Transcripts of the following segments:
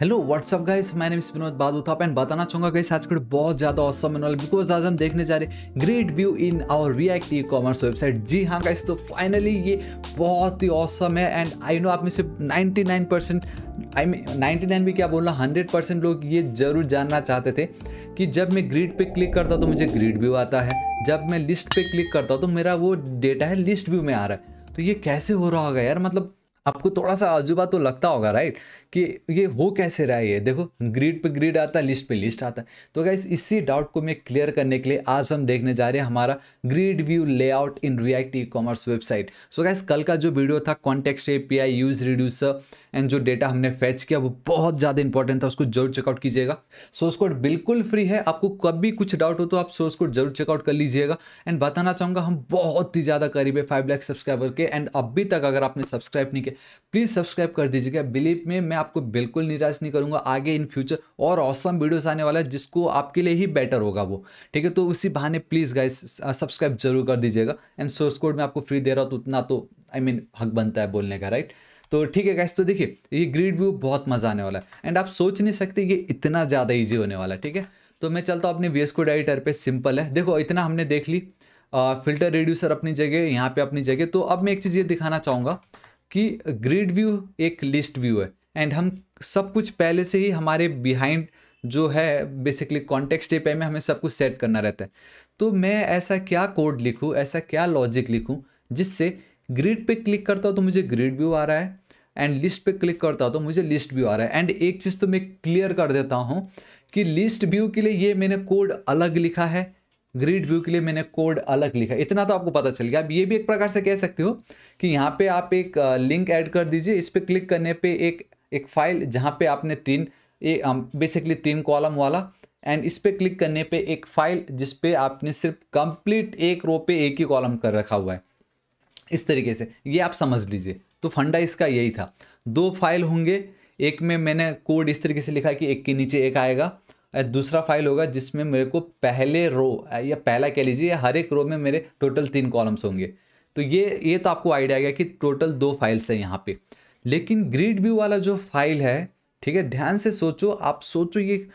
Hello what's up guys मैं name Vinod बादुथाप and बताना चाहूंगा गाइस आज बहुत ज़्यादा औसम मिनल बिकॉज आज हम देखने जा रहे grid view in our React e commerce website जी हाँ गाइस तो फाइनली ये बहुत ही औसम है एंड आई नो आप में से 99 परसेंट आई मीन नाइन भी क्या बोलना हंड्रेड परसेंट लोग ये ज़रूर जानना चाहते थे कि जब मैं ग्रीड पे क्लिक करता हूँ तो मुझे ग्रीड व्यू आता है जब मैं लिस्ट पे क्लिक करता हूँ तो मेरा वो डेटा है लिस्ट व्यू में आ रहा है तो ये कैसे हो रहा होगा यार मतलब आपको थोड़ा सा अजूबा तो लगता होगा राइट कि ये हो कैसे रहा है ये देखो ग्रिड पे ग्रिड आता है लिस्ट पे लिस्ट आता है तो गाइस इसी डाउट को मैं क्लियर करने के लिए आज हम देखने जा रहे हैं हमारा grid view layout in React e commerce website so guys कल का जो वीडियो था context a use reducer and जो डेटा हमने फैच किया वो बहुत ज़्यादा इंपॉर्टेंट था उसको जरूर चेकआउट कीजिएगा सोर्स कोड बिल्कुल फ्री है आपको कभी कुछ डाउट हो तो आप सोर्स कोड जरूर चेकआउट कर लीजिएगा एंड बताना चाहूँगा हम बहुत ही ज़्यादा करीब है फाइव लैख सब्सक्राइबर के एंड अभी तक अगर आपने सब्सक्राइब नहीं किया प्लीज़ सब्सक्राइब कर दीजिएगा बिलीव में मैं आपको बिल्कुल निराश नहीं करूँगा आगे इन फ्यूचर और औसम वीडियोज़ आने वाला है जिसको आपके लिए ही बेटर होगा वो ठीक है तो उसी बहाने प्लीज़ गाइस सब्सक्राइब जरूर कर दीजिएगा एंड सोर्स कोड मैं आपको फ्री दे रहा हूँ तो उतना तो आई I मीन mean, हक बनता है बोलने का राइट right? तो ठीक है गैस तो देखिए ये ग्रीड व्यू बहुत मज़ा आने वाला है एंड आप सोच नहीं सकते ये इतना ज़्यादा ईजी होने वाला है ठीक है तो मैं चलता हूँ अपने वी को डाइटर पर सिंपल है देखो इतना हमने देख ली फिल्टर रिड्यूसर अपनी जगह यहाँ पे अपनी जगह तो अब मैं एक चीज़ ये दिखाना चाहूँगा कि ग्रिड व्यू एक लिस्ट व्यू है एंड हम सब कुछ पहले से ही हमारे बिहाइंड जो है बेसिकली कॉन्टेक्स्ट ए में हमें सब कुछ सेट करना रहता है तो मैं ऐसा क्या कोड लिखूँ ऐसा क्या लॉजिक लिखूँ जिससे ग्रिड पे क्लिक करता हूँ तो मुझे ग्रिड व्यू आ रहा है एंड लिस्ट पे क्लिक करता हूँ तो मुझे लिस्ट व्यू आ रहा है एंड एक चीज़ तो मैं क्लियर कर देता हूँ कि लिस्ट व्यू के लिए ये मैंने कोड अलग लिखा है ग्रिड व्यू के लिए मैंने कोड अलग लिखा इतना तो आपको पता चल गया अब ये भी एक प्रकार से कह सकते हो कि यहाँ पे आप एक लिंक ऐड कर दीजिए इस पर क्लिक करने पे एक एक फाइल जहाँ पे आपने तीन ए बेसिकली तीन कॉलम वाला एंड इस पर क्लिक करने पे एक फाइल जिस पे आपने सिर्फ कंप्लीट एक रो पे एक ही कॉलम कर रखा हुआ है इस तरीके से ये आप समझ लीजिए तो फंडा इसका यही था दो फाइल होंगे एक में मैंने कोड इस तरीके से लिखा कि एक के नीचे एक आएगा दूसरा फाइल होगा जिसमें मेरे को पहले रो या पहला कह लीजिए या हर एक रो में मेरे टोटल तीन कॉलम्स होंगे तो ये ये तो आपको आइडिया आ गया कि टोटल दो फाइल्स हैं यहाँ पे लेकिन ग्रीड व्यू वाला जो फाइल है ठीक है ध्यान से सोचो आप सोचो ये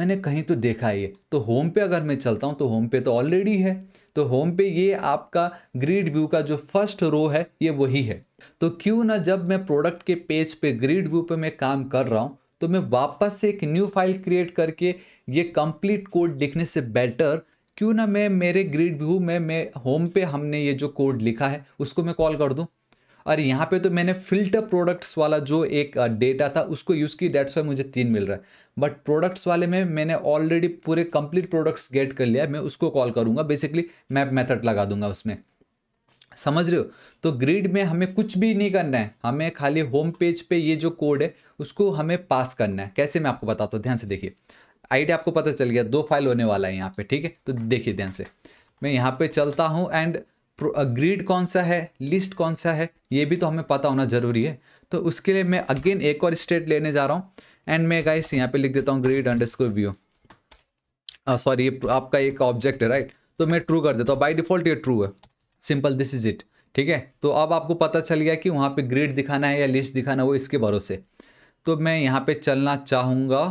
मैंने कहीं तो देखा है ये तो होम पे अगर मैं चलता हूँ तो होम पे तो ऑलरेडी है तो होम पे ये आपका ग्रीड व्यू का जो फर्स्ट रो है ये वही है तो क्यों ना जब मैं प्रोडक्ट के पेज पे ग्रीड व्यू पे मैं काम कर रहा हूँ तो मैं वापस से एक न्यू फाइल क्रिएट करके ये कंप्लीट कोड लिखने से बेटर क्यों ना मैं मेरे ग्रीड व्यू में मैं होम पे हमने ये जो कोड लिखा है उसको मैं कॉल कर दूँ और यहाँ पे तो मैंने फिल्टर प्रोडक्ट्स वाला जो एक डेटा था उसको यूज़ की डेट्स वाई मुझे तीन मिल रहा है बट प्रोडक्ट्स वाले में मैंने ऑलरेडी पूरे कंप्लीट प्रोडक्ट्स गेट कर लिया मैं उसको कॉल करूँगा बेसिकली मैप मेथड लगा दूंगा उसमें समझ रहे हो तो ग्रिड में हमें कुछ भी नहीं करना है हमें खाली होम पेज पे ये जो कोड है उसको हमें पास करना है कैसे मैं आपको बताता हूँ ध्यान से देखिए आईडी आपको पता चल गया दो फाइल होने वाला है यहाँ पे ठीक है तो देखिए ध्यान से मैं यहाँ पे चलता हूँ एंड ग्रीड कौन सा है लिस्ट कौन सा है ये भी तो हमें पता होना ज़रूरी है तो उसके लिए मैं अगेन एक और स्टेट लेने जा रहा हूँ एंड मैं गाइस यहाँ पे लिख देता हूँ grid underscore view sorry ये आपका एक ऑब्जेक्ट है राइट तो मैं ट्रू कर देता हूँ बाई डिफ़ॉल्ट ये ट्रू है सिंपल दिस इज इट ठीक है तो अब आपको पता चल गया कि वहाँ पे ग्रीड दिखाना है या लिस्ट दिखाना है वो इसके भरोसे तो मैं यहाँ पे चलना चाहूँगा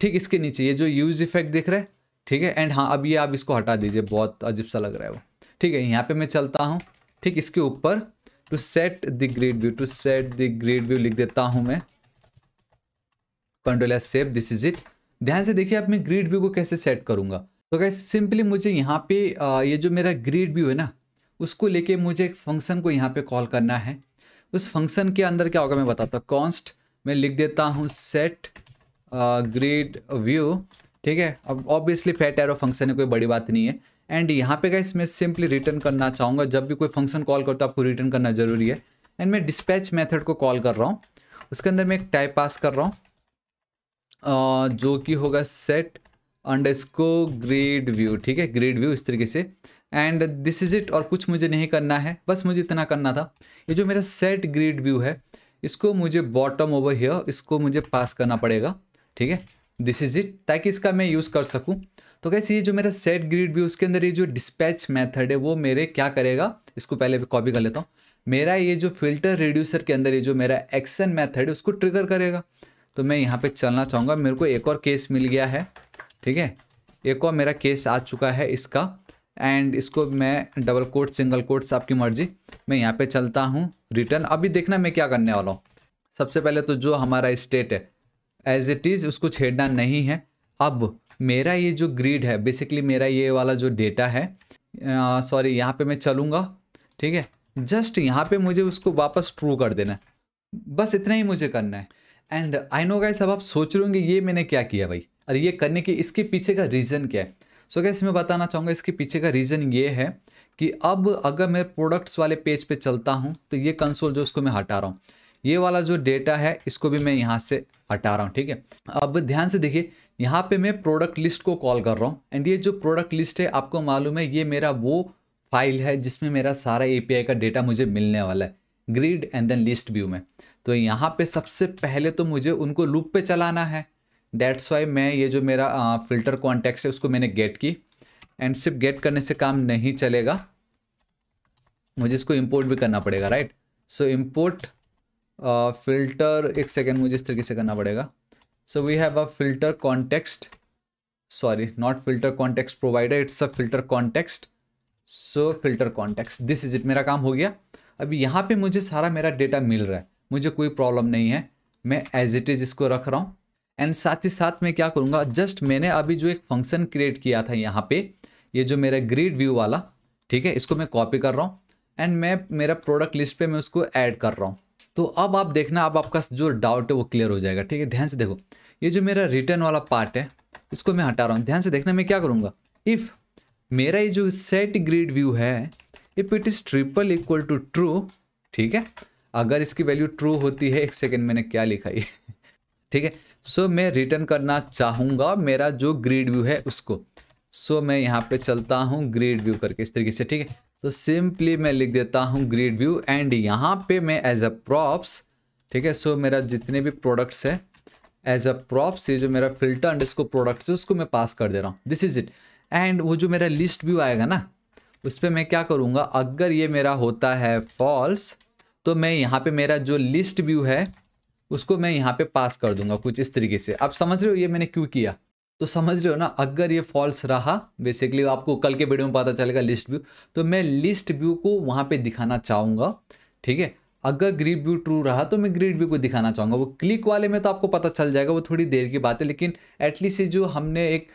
ठीक इसके नीचे ये जो यूज़ इफेक्ट दिख रहा है ठीक है एंड हाँ अब ये आप इसको हटा दीजिए बहुत अजीब सा लग रहा है वो ठीक है यहाँ पे मैं चलता हूँ ठीक इसके ऊपर to set the grid view to set the grid view लिख देता हूँ मैं control save this is it ध्यान से देखिए आप मैं ग्रीड व्यू को कैसे सेट करूँगा तो क्या सिंपली मुझे यहाँ पे ये जो मेरा ग्रीड व्यू है ना उसको लेके मुझे एक फंक्शन को यहाँ पे कॉल करना है उस फंक्शन के अंदर क्या होगा मैं बताता हूँ कॉन्स्ट मैं लिख देता हूँ सेट ग्रीड व्यू ठीक है अब ऑब्वियसली फैट एरो फंक्शन है कोई बड़ी बात नहीं है एंड यहाँ पे गाइस मैं सिंपली रिटर्न करना चाहूँगा जब भी कोई फंक्शन कॉल करता तो आपको रिटर्न करना जरूरी है एंड मैं डिस्पैच मेथड को कॉल कर रहा हूँ उसके अंदर मैं एक टाइप पास कर रहा हूँ जो कि होगा set underscore grid view ठीक है ग्रेड व्यू इस तरीके से एंड दिस इज़ इट और कुछ मुझे नहीं करना है बस मुझे इतना करना था ये जो मेरा सेट ग्रेड व्यू है इसको मुझे बॉटम ओवर हियर इसको मुझे पास करना पड़ेगा ठीक है दिस इज़ इट ताकि इसका मैं यूज़ कर सकूँ तो कैसे ये जो मेरा सेट ग्रीड व्यू उसके अंदर ये जो डिस्पैच मेथड है वो मेरे क्या करेगा इसको पहले कॉपी कर लेता हूँ मेरा ये जो फिल्टर रिड्यूसर के अंदर ये जो मेरा एक्शन मेथड है उसको ट्रिगर करेगा तो मैं यहाँ पे चलना चाहूँगा मेरे को एक और केस मिल गया है ठीक है एक और मेरा केस आ चुका है इसका एंड इसको मैं डबल कोट सिंगल कोट्स आपकी मर्जी मैं यहाँ पे चलता हूँ रिटर्न अभी देखना मैं क्या करने वाला हूँ सबसे पहले तो जो हमारा स्टेट है एज इट इज़ उसको छेड़ना नहीं है अब मेरा ये जो ग्रीड है बेसिकली मेरा ये वाला जो डेटा है सॉरी यहाँ पे मैं चलूँगा ठीक है जस्ट यहाँ पे मुझे उसको वापस ट्रू कर देना है बस इतना ही मुझे करना है एंड आई नो गाइस अब आप सोच रहे होंगे ये मैंने क्या किया भाई और ये करने के इसके पीछे का रीज़न क्या है सो so गैस मैं बताना चाहूँगा इसके पीछे का रीज़न ये है कि अब अगर मैं प्रोडक्ट्स वाले पेज पर चलता हूँ तो ये कंसोल जो उसको मैं हटा रहा हूँ ये वाला जो डेटा है इसको भी मैं यहाँ से हटा रहा हूँ ठीक है अब ध्यान से देखिए यहाँ पे मैं प्रोडक्ट लिस्ट को कॉल कर रहा हूँ एंड ये जो प्रोडक्ट लिस्ट है आपको मालूम है ये मेरा वो फाइल है जिसमें मेरा सारा ए का डेटा मुझे मिलने वाला है grid and then list view में तो यहाँ पे सबसे पहले तो मुझे उनको लूप पे चलाना है डेट्स वाई मैं ये जो मेरा फिल्टर कॉन्टेक्ट है उसको मैंने गेट की एंड सिर्फ गेट करने से काम नहीं चलेगा मुझे इसको इम्पोर्ट भी करना पड़ेगा राइट सो इम्पोर्ट फिल्टर एक सेकेंड मुझे इस तरीके से करना पड़ेगा So we have a filter context. Sorry, not filter context provider. It's a filter context. So filter context this is it मेरा काम हो गया अभी यहाँ पे मुझे सारा मेरा डेटा मिल रहा है मुझे कोई प्रॉब्लम नहीं है मैं एज इट इज़ इसको रख रहा हूँ एंड साथ ही साथ मैं क्या करूँगा जस्ट मैंने अभी जो एक फंक्शन क्रिएट किया था यहाँ पे ये जो मेरा ग्रीड व्यू वाला ठीक है इसको मैं कॉपी कर रहा हूँ एंड मैं मेरा प्रोडक्ट लिस्ट पे मैं उसको ऐड कर रहा हूँ तो अब आप देखना अब आपका जो डाउट है वो क्लियर हो जाएगा ठीक है ध्यान से देखो ये जो मेरा रिटर्न वाला पार्ट है इसको मैं हटा रहा हूँ ध्यान से देखना मैं क्या करूँगा इफ़ मेरा ये जो सेट ग्रिड व्यू है if it is triple equal to true ठीक है अगर इसकी वैल्यू ट्रू होती है एक सेकेंड मैंने क्या लिखा ये ठीक है सो मैं रिटर्न करना चाहूँगा मेरा जो ग्रिड व्यू है उसको सो so, मैं यहाँ पे चलता हूँ ग्रिड व्यू करके इस तरीके से ठीक है तो सिंपली मैं लिख देता हूँ ग्रिड व्यू एंड यहाँ पे मैं एज अ प्रॉप्स ठीक है सो so, मेरा जितने भी प्रोडक्ट्स है एज अ प्रॉप से जो मेरा फिल्टर अंडर इसको प्रोडक्ट है उसको मैं पास कर दे रहा हूँ दिस इज़ इट एंड वो जो मेरा लिस्ट व्यू आएगा ना उस पर मैं क्या करूँगा अगर ये मेरा होता है फॉल्स तो मैं यहाँ पे मेरा जो लिस्ट व्यू है उसको मैं यहाँ पे पास कर दूंगा कुछ इस तरीके से आप समझ रहे हो ये मैंने क्यों किया तो समझ रहे हो ना अगर ये फॉल्स रहा बेसिकली आपको कल के वीडियो में पता चलेगा लिस्ट व्यू तो मैं लिस्ट व्यू को वहाँ पे दिखाना चाहूँगा ठीक है अगर ग्रीड व्यू ट्रू रहा तो मैं ग्रीड व्यू को दिखाना चाहूँगा वो क्लिक वाले में तो आपको पता चल जाएगा वो थोड़ी देर की बात है लेकिन एटलीस्ट ये जो हमने एक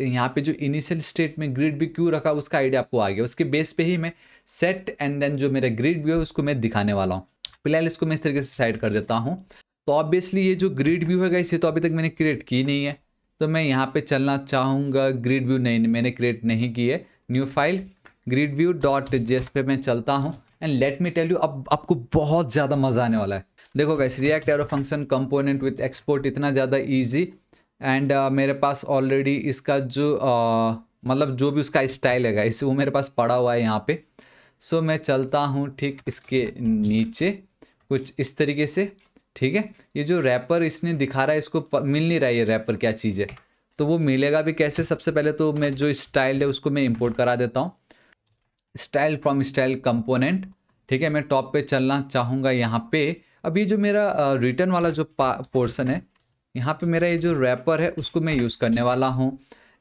यहाँ पे जो इनिशियल स्टेट में ग्रीड व्यू क्यों रखा उसका आइडिया आपको आ गया उसके बेस पे ही मैं सेट एंड देन जो मेरा ग्रीड व्यू है उसको मैं दिखाने वाला हूँ फिलहाल इसको मैं इस तरीके से साइड कर देता हूँ तो ऑब्वियसली ये जो ग्रीड व्यू है इसे तो अभी तक मैंने क्रिएट की नहीं है तो मैं यहाँ पर चलना चाहूँगा ग्रीड व्यू नहीं मैंने क्रिएट नहीं की है new file grid view dot JS पे मैं चलता हूँ and let me tell you अब आपको बहुत ज़्यादा मज़ा आने वाला है देखो guys React arrow function component with export इतना ज़्यादा ईजी एंड uh, मेरे पास ऑलरेडी इसका जो uh, मतलब जो भी उसका स्टाइल है गाइस वो मेरे पास पड़ा हुआ है यहाँ पे सो so, मैं चलता हूँ ठीक इसके नीचे कुछ इस तरीके से ठीक है ये जो रैपर इसने दिखा रहा है इसको मिल नहीं रहा है ये रैपर क्या चीज़ है तो वो मिलेगा भी कैसे सबसे पहले तो मैं जो स्टाइल है उसको मैं इंपोर्ट करा देता हूँ स्टाइल फ्रॉम स्टाइल कंपोनेंट ठीक है मैं टॉप पे चलना चाहूँगा यहाँ पे अब ये जो मेरा रिटर्न वाला जो पोर्सन है यहाँ पे मेरा ये जो रैपर है उसको मैं यूज़ करने वाला हूँ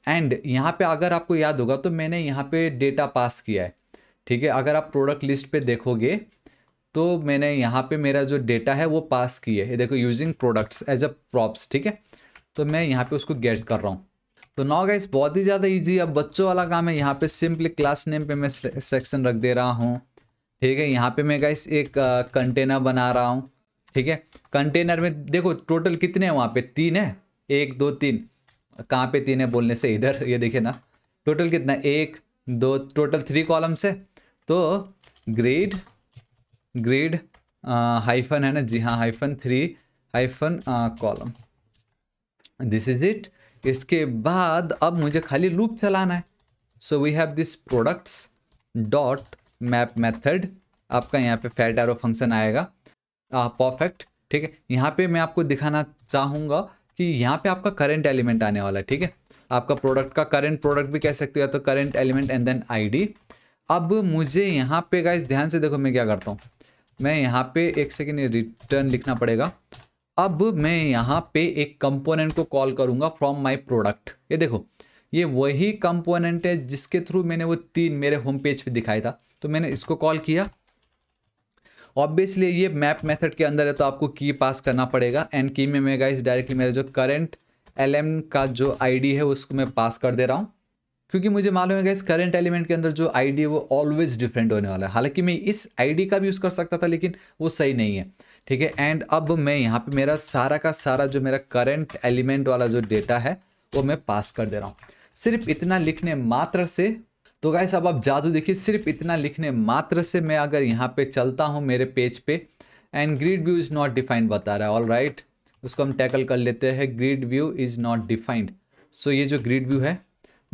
एंड यहाँ पे अगर आपको याद होगा तो मैंने यहाँ पे डेटा पास किया है ठीक है अगर आप प्रोडक्ट लिस्ट पे देखोगे तो मैंने यहाँ पे मेरा जो डेटा है वो पास किया है देखो using products as a props ठीक है तो मैं यहाँ पे उसको गेट कर रहा हूँ तो नौ गाइस बहुत ही ज़्यादा इजी अब बच्चों वाला काम है यहाँ पे सिंपली क्लास नेम पे मैं सेक्शन रख दे रहा हूँ ठीक है यहाँ पे मैं गाइस एक कंटेनर uh, बना रहा हूँ ठीक है कंटेनर में देखो टोटल कितने हैं वहाँ पे तीन है एक दो तीन कहाँ पे तीन है बोलने से इधर ये देखे ना टोटल कितना एक दो टोटल थ्री कॉलम्स है तो ग्रेड ग्रेड हाइफन है ना जी हाँ hyphen three hyphen column this is it इसके बाद अब मुझे खाली लूप चलाना है so we have this products dot map method आपका यहाँ पे फैट एरो फंक्शन आएगा परफेक्ट ठीक है यहाँ पे मैं आपको दिखाना चाहूँगा कि यहाँ पे आपका करेंट एलिमेंट आने वाला है ठीक है आपका प्रोडक्ट का करेंट प्रोडक्ट भी कह सकते हो या तो current element and then ID अब मुझे यहाँ पे गाइस ध्यान से देखो मैं क्या करता हूँ मैं यहाँ पे एक सेकेंड रिटर्न लिखना पड़ेगा अब मैं यहाँ पे एक कंपोनेंट को कॉल करूँगा फ्रॉम माय प्रोडक्ट ये देखो ये वही कंपोनेंट है जिसके थ्रू मैंने वो तीन मेरे होम पेज पे दिखाया था तो मैंने इसको कॉल किया ऑब्वियसली ये मैप मेथड के अंदर है तो आपको की पास करना पड़ेगा एंड की में मेगा इस डायरेक्टली मेरा जो करेंट एल का जो आईडी है उसको मैं पास कर दे रहा हूँ क्योंकि मुझे मालूम है इस करंट एलिमेंट के अंदर जो आईडी है वो ऑलवेज डिफरेंट होने वाला है हालांकि मैं इस आईडी का भी यूज़ कर सकता था लेकिन वो सही नहीं है ठीक है एंड अब मैं यहाँ पे मेरा सारा का सारा जो मेरा करंट एलिमेंट वाला जो डेटा है वो मैं पास कर दे रहा हूँ सिर्फ इतना लिखने मात्र से तो गाइस अब आप जादू देखिए सिर्फ इतना लिखने मात्र से मैं अगर यहाँ पे चलता हूँ मेरे पेज पे and grid view is not defined बता रहा है ऑल राइट right, उसको हम टैकल कर लेते हैं grid view is not defined so ये जो ग्रीड व्यू है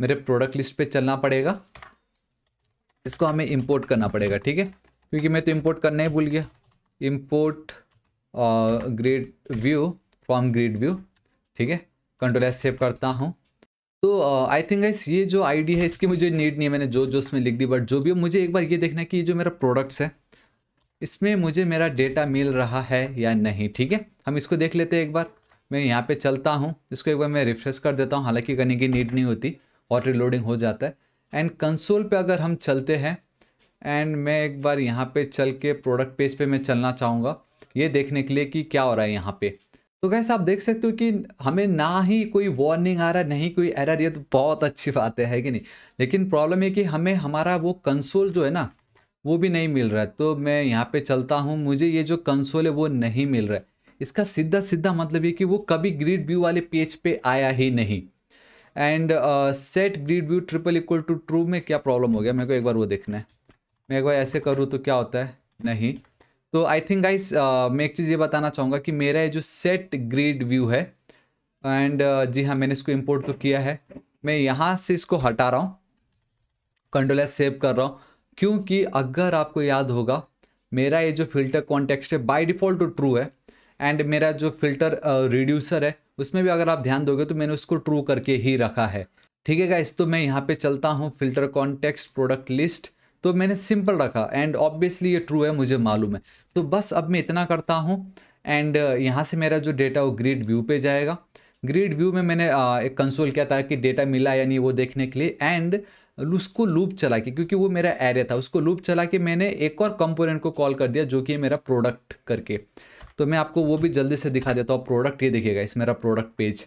मेरे प्रोडक्ट लिस्ट पे चलना पड़ेगा इसको हमें इम्पोर्ट करना पड़ेगा ठीक है क्योंकि मैं तो इम्पोर्ट करना ही भूल गया import grid view from grid view ठीक है कंट्रोल एस सेव करता हूँ तो आई थिंक गाइस ये जो आईडी है इसकी मुझे नीड नहीं है मैंने जो जो उसमें लिख दी बट जो भी मुझे एक बार ये देखना है कि ये जो मेरा प्रोडक्ट्स है इसमें मुझे मेरा डेटा मिल रहा है या नहीं ठीक है हम इसको देख लेते हैं एक बार मैं यहाँ पे चलता हूँ इसको एक बार मैं रिफ्रेश कर देता हूँ हालांकि करने की नीड नहीं होती और रिलोडिंग हो जाता है एंड कंसोल पे अगर हम चलते हैं एंड मैं एक बार यहाँ पे चल के प्रोडक्ट पेज पे मैं चलना चाहूँगा ये देखने के लिए कि क्या हो रहा है यहाँ पे तो कैसे आप देख सकते हो कि हमें ना ही कोई वार्निंग आ रहा है नहीं कोई एरर ये तो बहुत अच्छी बात है कि नहीं लेकिन प्रॉब्लम ये कि हमें हमारा वो कंसोल जो है ना वो भी नहीं मिल रहा है तो मैं यहाँ पे चलता हूँ मुझे ये जो कंसोल है वो नहीं मिल रहा है इसका सीधा सीधा मतलब ये कि वो कभी ग्रीड व्यू वाले पेज पे आया ही नहीं and set grid view triple equal to true में क्या प्रॉब्लम हो गया मेरे को एक बार वो देखना है मैं एक बार ऐसे करूँ तो क्या होता है नहीं तो आई थिंक गाइस मैं एक चीज़ ये बताना चाहूँगा कि मेरा ये जो सेट ग्रीड व्यू है एंड uh, जी हाँ मैंने इसको इम्पोर्ट तो किया है मैं यहाँ से इसको हटा रहा हूँ कंट्रोल एस सेव कर रहा हूँ क्योंकि अगर आपको याद होगा मेरा ये जो फिल्टर कॉन्टेक्स्ट है बाय डिफ़ॉल्ट ट्रू है एंड मेरा जो फिल्टर रिड्यूसर uh, है उसमें भी अगर आप ध्यान दोगे तो मैंने उसको ट्रू करके ही रखा है ठीक है गाइस तो मैं यहाँ पे चलता हूँ फिल्टर कॉन्टेक्स्ट प्रोडक्ट लिस्ट तो मैंने सिंपल रखा एंड ऑब्वियसली ये ट्रू है मुझे मालूम है तो बस अब मैं इतना करता हूँ एंड यहाँ से मेरा जो डेटा वो ग्रिड व्यू पे जाएगा ग्रिड व्यू में मैंने एक कंसोल किया था कि डेटा मिला या नहीं वो देखने के लिए एंड उसको लूप चला के क्योंकि वो मेरा एरे था उसको लूप चला के मैंने एक और कंपोनेंट को कॉल कर दिया जो कि मेरा प्रोडक्ट करके तो मैं आपको वो भी जल्दी से दिखा देता हूँ प्रोडक्ट ये देखिएगा इस मेरा प्रोडक्ट पेज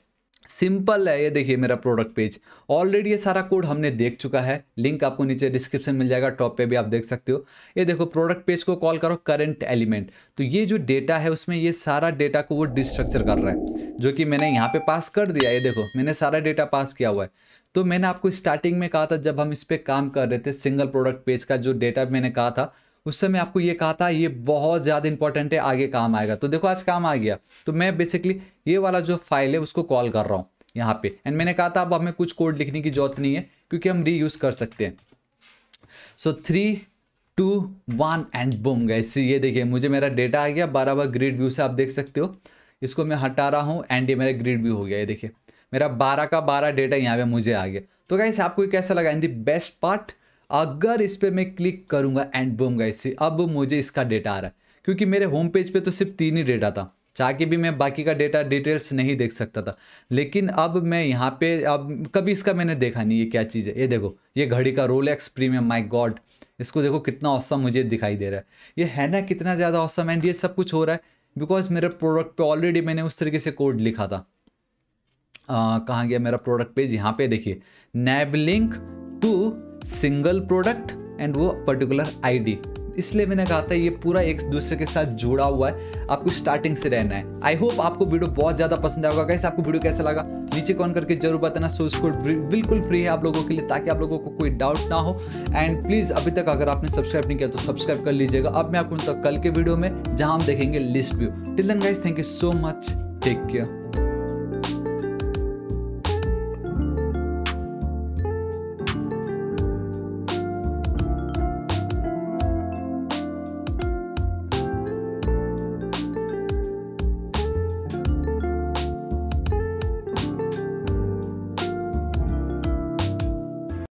सिंपल है ये देखिए मेरा प्रोडक्ट पेज ऑलरेडी ये सारा कोड हमने देख चुका है लिंक आपको नीचे डिस्क्रिप्शन मिल जाएगा टॉप पे भी आप देख सकते हो ये देखो प्रोडक्ट पेज को कॉल करो करंट एलिमेंट तो ये जो डेटा है उसमें ये सारा डेटा को वो डिस्ट्रक्चर कर रहा है जो कि मैंने यहाँ पे पास कर दिया ये देखो मैंने सारा डेटा पास किया हुआ है तो मैंने आपको स्टार्टिंग में कहा था जब हम इस पर काम कर रहे थे सिंगल प्रोडक्ट पेज का जो डेटा मैंने कहा था उस समय आपको ये कहा था ये बहुत ज़्यादा इंपॉर्टेंट है आगे काम आएगा तो देखो आज काम आ गया तो मैं बेसिकली ये वाला जो फाइल है उसको कॉल कर रहा हूँ यहाँ पे एंड मैंने कहा था अब हमें कुछ कोड लिखने की जरूरत नहीं है क्योंकि हम री यूज़ कर सकते हैं so three two one and boom guys ये देखिए मुझे मेरा डेटा आ गया बारह बार ग्रिड व्यू से आप देख सकते हो इसको मैं हटा रहा हूँ एंड ये मेरा ग्रिड व्यू हो गया ये देखिए मेरा बारह का बारह डेटा यहाँ पे मुझे आ गया तो गाइस आपको कैसा लगा इन दी बेस्ट पार्ट अगर इस पर मैं क्लिक करूँगा एंड बुम गाइस अब मुझे इसका डेटा आ रहा है क्योंकि मेरे होम पेज पे तो सिर्फ तीन ही डेटा था चाह के भी मैं बाकी का डेटा डिटेल्स नहीं देख सकता था लेकिन अब मैं यहाँ पे अब कभी इसका मैंने देखा नहीं ये क्या चीज़ है ये देखो ये घड़ी का एक्स प्रीमियम माई गॉड इसको देखो कितना औसम मुझे दिखाई दे रहा है ये है ना कितना ज़्यादा औसम एंड ये सब कुछ हो रहा है बिकॉज मेरे प्रोडक्ट पे ऑलरेडी मैंने उस तरीके से कोड लिखा था कहाँ गया मेरा प्रोडक्ट पेज यहाँ पे देखिए nav link to single product and वो पर्टिकुलर आईडी इसलिए मैंने कहा था ये पूरा एक दूसरे के साथ जुड़ा हुआ है आपको स्टार्टिंग से रहना है आई होप आपको वीडियो बहुत ज़्यादा पसंद आएगा कैसे आपको वीडियो कैसा लगा नीचे कॉन करके जरूर बताना सोच कोड बिल्कुल फ्री है आप लोगों के लिए ताकि आप लोगों को कोई डाउट ना हो एंड प्लीज़ अभी तक अगर आपने सब्सक्राइब नहीं किया तो सब्सक्राइब कर लीजिएगा अब मैं आपको कल के वीडियो में जहाँ हम देखेंगे list view till then guys thank you so much take care